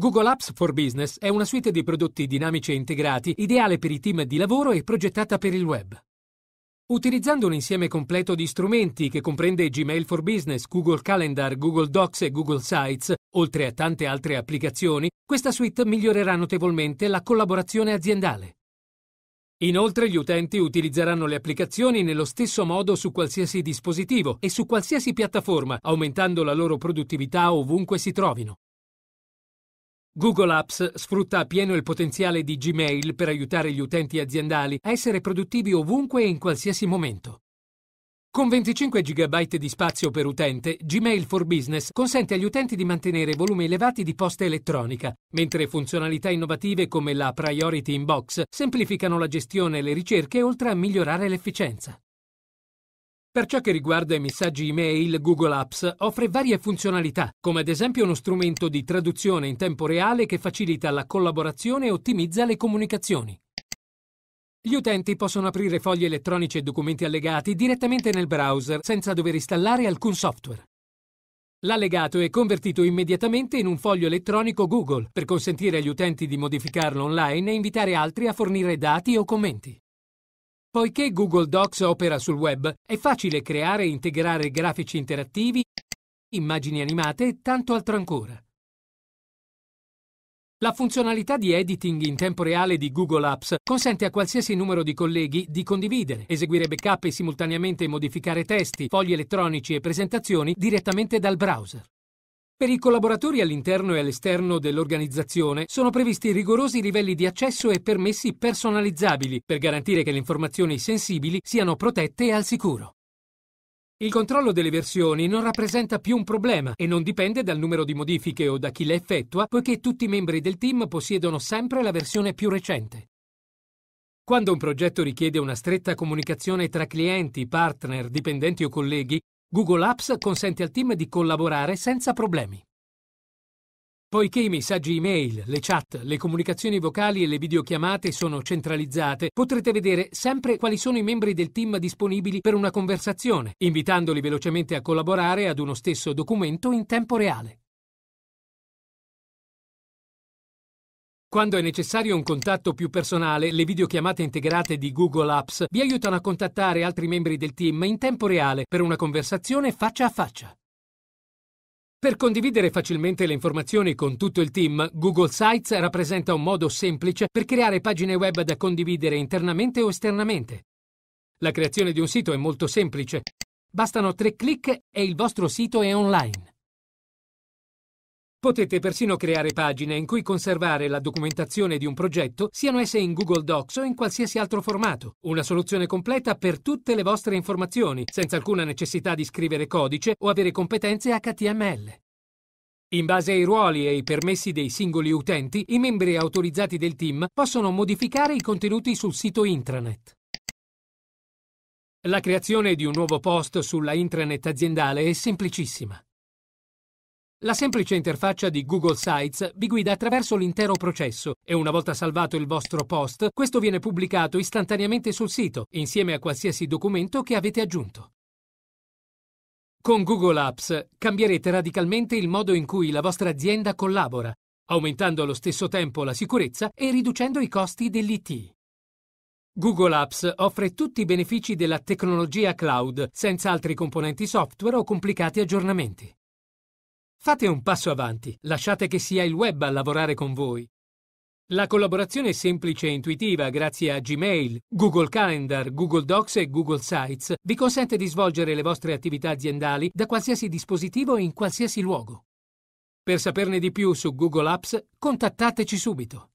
Google Apps for Business è una suite di prodotti dinamici e integrati ideale per i team di lavoro e progettata per il web. Utilizzando un insieme completo di strumenti che comprende Gmail for Business, Google Calendar, Google Docs e Google Sites, oltre a tante altre applicazioni, questa suite migliorerà notevolmente la collaborazione aziendale. Inoltre gli utenti utilizzeranno le applicazioni nello stesso modo su qualsiasi dispositivo e su qualsiasi piattaforma, aumentando la loro produttività ovunque si trovino. Google Apps sfrutta appieno il potenziale di Gmail per aiutare gli utenti aziendali a essere produttivi ovunque e in qualsiasi momento. Con 25 GB di spazio per utente, Gmail for Business consente agli utenti di mantenere volumi elevati di posta elettronica, mentre funzionalità innovative come la Priority Inbox semplificano la gestione e le ricerche oltre a migliorare l'efficienza. Per ciò che riguarda i messaggi email, Google Apps offre varie funzionalità, come ad esempio uno strumento di traduzione in tempo reale che facilita la collaborazione e ottimizza le comunicazioni. Gli utenti possono aprire fogli elettronici e documenti allegati direttamente nel browser senza dover installare alcun software. L'allegato è convertito immediatamente in un foglio elettronico Google per consentire agli utenti di modificarlo online e invitare altri a fornire dati o commenti. Poiché Google Docs opera sul web, è facile creare e integrare grafici interattivi, immagini animate e tanto altro ancora. La funzionalità di editing in tempo reale di Google Apps consente a qualsiasi numero di colleghi di condividere, eseguire backup e simultaneamente modificare testi, fogli elettronici e presentazioni direttamente dal browser. Per i collaboratori all'interno e all'esterno dell'organizzazione sono previsti rigorosi livelli di accesso e permessi personalizzabili per garantire che le informazioni sensibili siano protette e al sicuro. Il controllo delle versioni non rappresenta più un problema e non dipende dal numero di modifiche o da chi le effettua, poiché tutti i membri del team possiedono sempre la versione più recente. Quando un progetto richiede una stretta comunicazione tra clienti, partner, dipendenti o colleghi, Google Apps consente al team di collaborare senza problemi. Poiché i messaggi email, le chat, le comunicazioni vocali e le videochiamate sono centralizzate, potrete vedere sempre quali sono i membri del team disponibili per una conversazione, invitandoli velocemente a collaborare ad uno stesso documento in tempo reale. Quando è necessario un contatto più personale, le videochiamate integrate di Google Apps vi aiutano a contattare altri membri del team in tempo reale per una conversazione faccia a faccia. Per condividere facilmente le informazioni con tutto il team, Google Sites rappresenta un modo semplice per creare pagine web da condividere internamente o esternamente. La creazione di un sito è molto semplice. Bastano tre clic e il vostro sito è online. Potete persino creare pagine in cui conservare la documentazione di un progetto, siano esse in Google Docs o in qualsiasi altro formato. Una soluzione completa per tutte le vostre informazioni, senza alcuna necessità di scrivere codice o avere competenze HTML. In base ai ruoli e ai permessi dei singoli utenti, i membri autorizzati del team possono modificare i contenuti sul sito intranet. La creazione di un nuovo post sulla intranet aziendale è semplicissima. La semplice interfaccia di Google Sites vi guida attraverso l'intero processo e una volta salvato il vostro post, questo viene pubblicato istantaneamente sul sito, insieme a qualsiasi documento che avete aggiunto. Con Google Apps cambierete radicalmente il modo in cui la vostra azienda collabora, aumentando allo stesso tempo la sicurezza e riducendo i costi dell'IT. Google Apps offre tutti i benefici della tecnologia cloud senza altri componenti software o complicati aggiornamenti. Fate un passo avanti, lasciate che sia il web a lavorare con voi. La collaborazione è semplice e intuitiva grazie a Gmail, Google Calendar, Google Docs e Google Sites vi consente di svolgere le vostre attività aziendali da qualsiasi dispositivo e in qualsiasi luogo. Per saperne di più su Google Apps, contattateci subito.